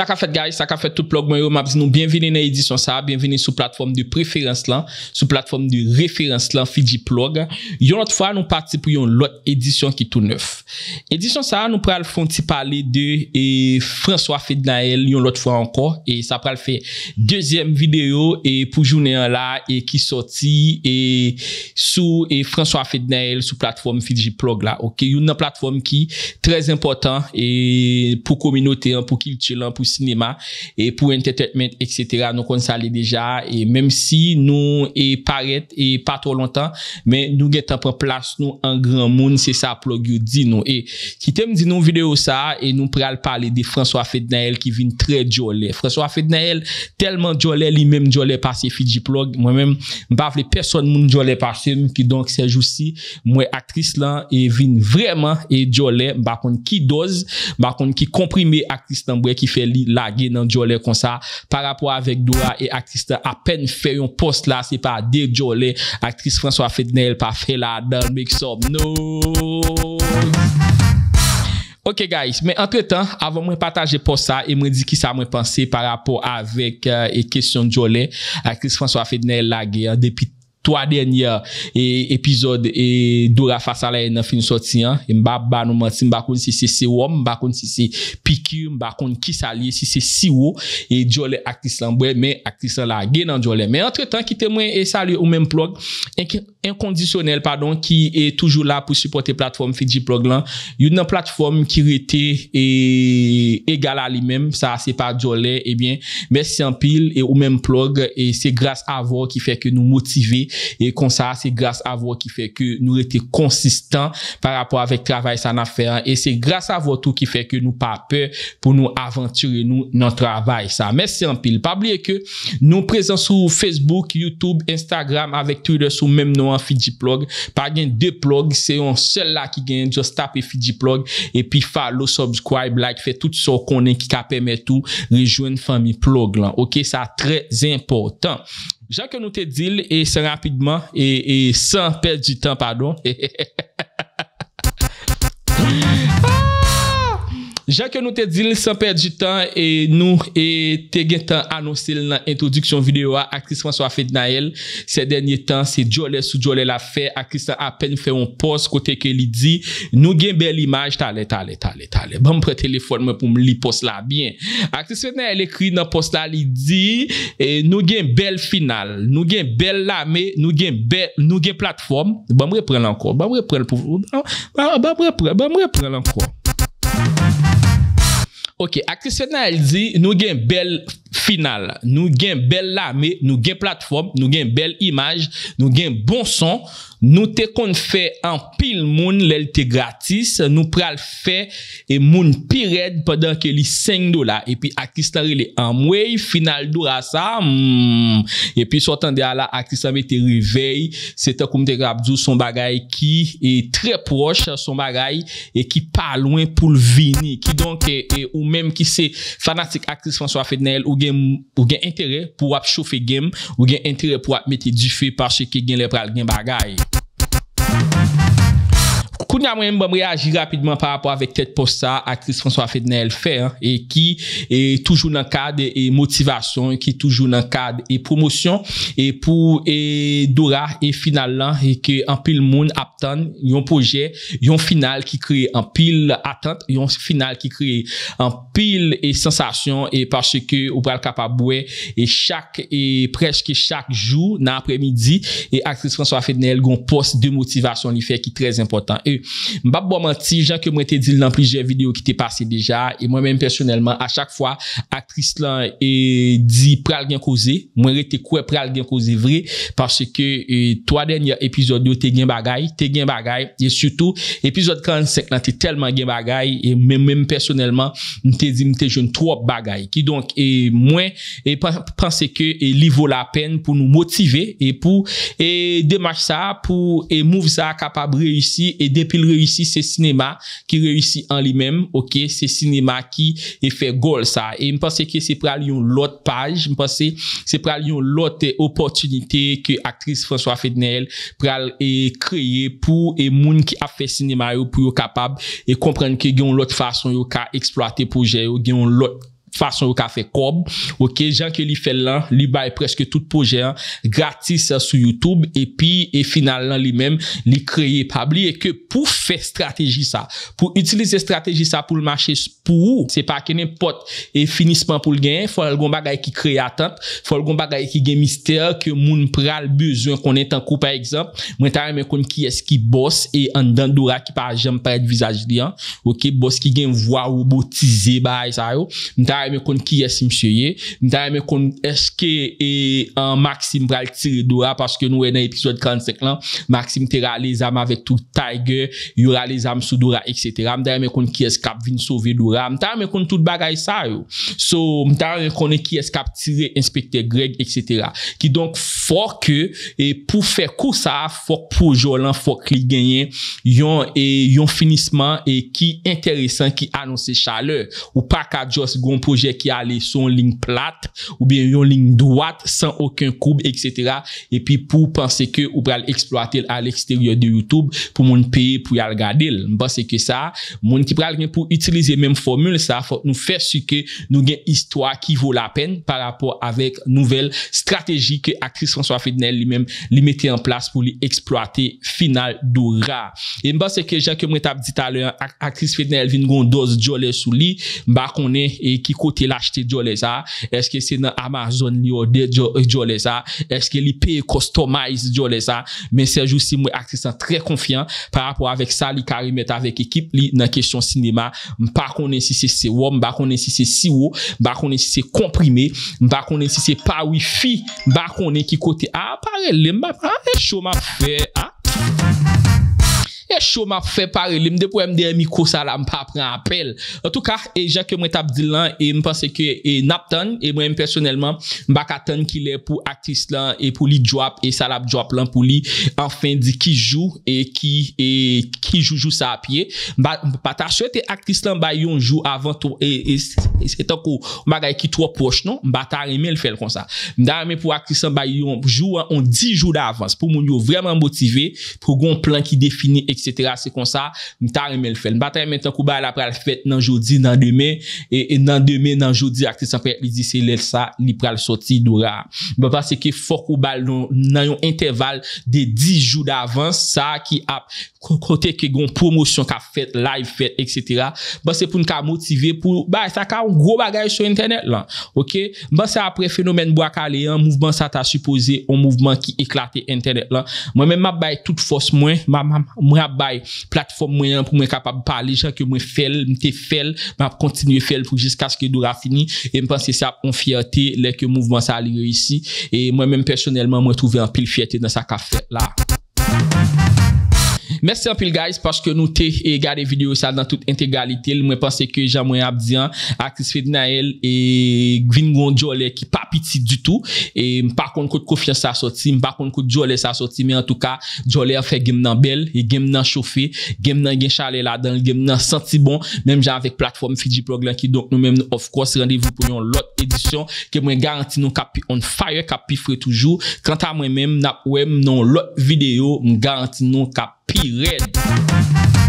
Saka fèd guys, saka fèd tout plug mwen yo mabzi nou. Bienveni nan edisyon sa, bienveni sou platform de preferens lan, sou platform de referens lan Fiji Plug. Yon lot fwa, nou pati pou yon lot edisyon ki tou neuf. Edisyon sa, nou pral fwanti pale de e, François Fednael, yon lot fwa anko e sa pral fè, dezyem video e pou jounen la, e ki soti, e, e François Fednael, sou platform Fiji Plug la, ok. Yon nan platform ki trez important, e pou kominote, pou kilchelan, pou sinema e pou entertainment etc. Nou kon sali deja e mem si nou e paret e pa tro lontan, men nou get an pran plas nou an gran moun se sa plog you di nou. E kitem di nou video sa e nou pral pale de François Fednael ki vin tre jolè. François Fednael telman jolè li mem jolè pase Fiji Plog. Mwen men mbav le person moun jolè pase mwen ki donk se jou si mwen aktris lan e vin vreman e jolè bakon ki doz, bakon ki komprime aktris nan mwen ki fel li lage nan jolè kon sa. Par rapport avèk doua, e akist apèn fè yon post la, se pa de jolè, akist François Fédénel pa fè la, dan mèk som nou. Ok guys, mè antre tan, avè mwen pataje post sa, e mwen di ki sa mwen panse, par rapport avèk, euh, e kèsyon jolè, akist François Fédénel lage, euh, depi tèmè, Toa denye epizod e Dora Fasalay nan fin soti an, e mba ban ou mwansin, mba kon si se se wom, mba kon si se pikir, mba kon ki salye, si se si wou, e djole aktisan bwe, men aktisan la genan djole. Men entre tan, kite mwen e salye ou men plog, enke... incondisyonel pardon, ki e toujou la pou supporte platform Fiji Plog lan yon nan platform ki rete e egal a li men sa se pa djole, e eh bien mes se anpil, e ou men plog e se grase avou ki feke nou motive e kon sa se grase avou ki feke nou rete konsistan par rapport avek travay san aferan e se grase avou tou ki feke nou pa pe pou nou aventure nou nan travay sa, mes se anpil, pa blie ke nou prezen sou Facebook, Youtube Instagram, avek Twitter sou men nou Fiji Plog, pa gen 2 Plog Se yon sel la ki gen, just tap e Fiji Plog, e pi follow, subscribe Like, fe tout so konen ki ka peme Tou rejouen fami Plog lan Ok, sa trez importan Jean ke nou te dil, e se rapidman E, e san perdi tan Pardon, hehehehe Ja ke nou te dil san perdi tan e nou e te gen tan anosil nan introduksyon video a akrisman sou afet na el se denye tan se jolè sou jolè la fe akrisman apen fè yon post kote ke li di nou gen bel imaj tale tale tale tale banm pre telefon me pou m li post la bien akrisman na el ekri nan post la li di e, nou gen bel final nou gen bel lame nou gen bel nou gen platform banm repren lankor banm repren lankor Ok, ak kre svet nan al di, nou gen bel... final. Nou gen bel la me, nou gen platform, nou gen bel imaj, nou gen bon son, nou te kon fè an pil moun lèl te gratis, nou pral fè e moun pi red padan ke li 5 dola. E pi akis tari le an mwey, final doura sa, mmmm, e pi sotan de ala akis ame te rivey, se te koum te grabdou son bagay ki e tre proche son bagay e ki pa lwen pou l vini. Ki donk e ou menm ki se fanatik akis François Fennel ou ou gen entere pou ap choufe gem, ou gen entere pou ap mette di fi pache ki gen le pral gen bagay. Koun ya mwen mwen mwen reagi rapidman pa rapo avèk tèt posta aktris François Fednel fè e ki toujou nan kade e motivasyon e ki toujou nan kade e promosyon e pou e Dora e final lan e ke an pil moun aptan yon pojè yon final ki kreye an pil atant yon final ki kreye an pil e sensasyon e parce ke ou pral kapabwe e chak e prejke chak jou nan apremidi e aktris François Fednel goun poste de motivasyon li fè ki trèz important e mbap bo manti jan ke mwen te di l nan plije video ki te pase deja e mwen men personelman a chak fwa akris lan e di pre al gen kouze mwen re te kouwe pre al gen kouze vre parce ke e, toa denye epizode yo te gen bagay te gen bagay e suto epizode kan seklan te telman gen bagay e men men personelman mwen te di mwen te joun tro bagay ki donk e mwen e panse ke e, li vo la pen pou nou motive e pou e demache sa pou e mouv sa kapabre isi e de pil rewisi se sinema ki rewisi an li men, ok, se sinema ki e fe gol sa, e mpase ke se pral yon lot page, mpase se pral yon lot e opotunite ke aktris François Fédinel pral e kreye pou e moun ki a fe sinema yo pou yo kapab e komprende ke yon lot fason yo ka eksploate pouje yo, yon lot fason yo ka fe kob. Ok, jan ke li fel lan, li bay preske tout pojè gratis euh, sou YouTube epi, e final lan li men li kreye pabli e ke pou fe strategi sa. Pou utilize strategi sa pou l'mache pou ou, se pa kenen pot e finisman pou l'gen fòl gomba gay ki kreye atan, fòl gomba gay ki gen mister ke moun pral bezon konen tankou, par exemple mwen tan reme kon ki eski boss e andan doura ki pa jem paret vizaj li an. Ok, boss ki gen vwa ou botize bay sa yo. Mwen tan mwen kon ki yesi msye ye. Mwen tan mwen kon eske e Maksim vral tire doura paske nou en episod 45 lan. Maksim tera alizam avek tout Tiger. Yura alizam sou doura etc. Mwen tan mwen kon ki eskap vin sove doura. Mwen tan mwen kon tout bagay sa yo. So mwen tan mwen kon ki eskap tire inspektor Greg etc. Ki donk fok For ke, e pou fè kou sa, fòk projolan, fòk li genyen, yon e, finisman e ki enteresan, ki anonsen chaleur. Ou pa kajos goun projè ki ale son lin plat, ou bien yon lin doat, san okyn koub, etc. E pi pou panse ke ou pral exploatel al eksteryo de Youtube pou moun peye pou yal gadele. Moun ki pral gen pou itilize menm formule sa, fòk nou fè sike nou gen istwa ki vò la pen par rapport avek nouvel strategik akris romantik. sou a Fednel li mèm li mette en plas pou li eksploate final do ra. E mba se ke jen ke mwen tap dit alè, akris Fednel vin goun doz jolè sou li, mba konè e kiko te lachete jolè za, eske se nan Amazon li o de jolè za, eske li pe kustomize jolè za, men se jou si mwen akris sa trè konfyan, par rapport avèk sa li karimet avèk ekip li nan kesyon sinema, mba konè si se se wòm, mba konè si se siwò, mba konè si se komprime, mba konè si se pa wifi, mba konè ki ko Ti apare limba, apare shoma Ve a chouman fè pare, lè mdè pou mdè mikou sa la mpa apren apel, an tou ka e jan ke mwen tap di lan, e mpense ke e nap tan, e mwen mpersonelman baka tan ki lè pou aktis lan e pou li drop, e salap drop lan pou li an fin di ki jou e ki joujou sa apye ba ta chwete aktis lan bay yon jou avan etan ko magay ki tro poch non ba ta remel fèl kon sa mdè amè pou aktis lan bay yon jou an di jou da avans pou moun yo vreman motive pou goun plan ki define ekse se kon sa, mi ta remel fèl ba te men ten kou bal apre al fèt nan joudi nan demè, e nan demè nan joudi akte sanpè, li di se lèl sa, li pral soti doura, ba se ke fòk kou bal nan yon interval de 10 jou d'avans, sa ki ap, kote ke goun promosyon ka fèt, live fèt, etc ba se pou nka motive pou, ba sa ka un gro bagay sou internet lan ok, ba se apre fenomen bo akale yon mouvment sa ta suppose, yon mouvment ki eklate internet lan, mwen men mabay tout fòs mwen, mwen ap bay platform mwen an pou mwen kapab pale jan ke mwen fel, mwen te fel mwen ap kontinu fel pou jiska skedou rafini, e mwen panse sa pou mwen fiyate lè ke mouvman sa aliyo isi e mwen men personelman mwen touve an pil fiyate nan sa ka fel la Mese sempil guys, paske nou te e gade video sa dan tout entegalite, mwen pense ke jan mwen abdian a Chris Ferdinand el e Gvingon Jolet ki pa piti du tout e mpa kon kout kofyan sa soti, mpa kon kout Jolet sa soti, me an touka, Jolet a fe gem nan bel, e gem nan chofe, gem nan gen chale la dan, gem nan santi bon, menm jan avek platform Fiji Prog lanki, donk nou menm nou ofkos, randevou pou yon lot edisyon ke mwen garanti nou kapi, on fire kapi fwe toujou, kanta mwen menm, mwen apwe mnen yon lot video, pire